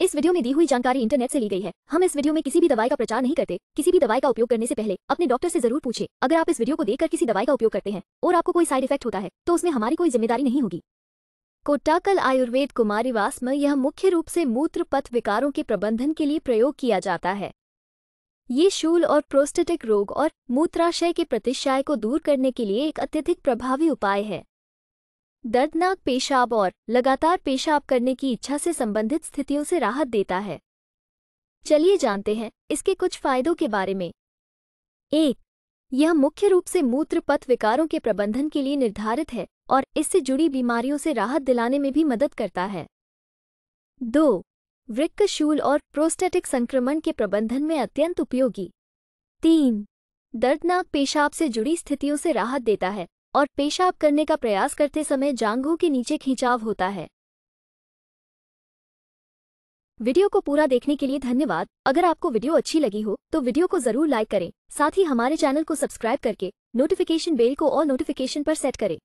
इस वीडियो में दी हुई जानकारी इंटरनेट से ली गई है हम इस वीडियो में किसी भी दवाई का प्रचार नहीं करते किसी भी दवाई का उपयोग करने से पहले अपने डॉक्टर से जरूर पूछे अगर आप इस वीडियो को देखकर किसी दवाई का उपयोग करते हैं और आपको कोई साइड इफेक्ट होता है तो उसमें हमारी कोई जिम्मेदारी नहीं होगी कोटाकल आयुर्वेद कुमारीवास में यह मुख्य रूप से मूत्र पथ विकारों के प्रबंधन के लिए प्रयोग किया जाता है ये शूल और प्रोस्टेटिक रोग और मूत्राशय के प्रतिशय को दूर करने के लिए एक अत्यधिक प्रभावी उपाय है दर्दनाक पेशाब और लगातार पेशाब करने की इच्छा से संबंधित स्थितियों से राहत देता है चलिए जानते हैं इसके कुछ फायदों के बारे में एक यह मुख्य रूप से मूत्र पथ विकारों के प्रबंधन के लिए निर्धारित है और इससे जुड़ी बीमारियों से राहत दिलाने में भी मदद करता है दो वृक्कशूल और प्रोस्टेटिक संक्रमण के प्रबंधन में अत्यंत उपयोगी तीन दर्दनाक पेशाब से जुड़ी स्थितियों से राहत देता है और पेशाब करने का प्रयास करते समय जांघों के नीचे खिंचाव होता है वीडियो को पूरा देखने के लिए धन्यवाद अगर आपको वीडियो अच्छी लगी हो तो वीडियो को जरूर लाइक करें साथ ही हमारे चैनल को सब्सक्राइब करके नोटिफिकेशन बेल को और नोटिफिकेशन पर सेट करें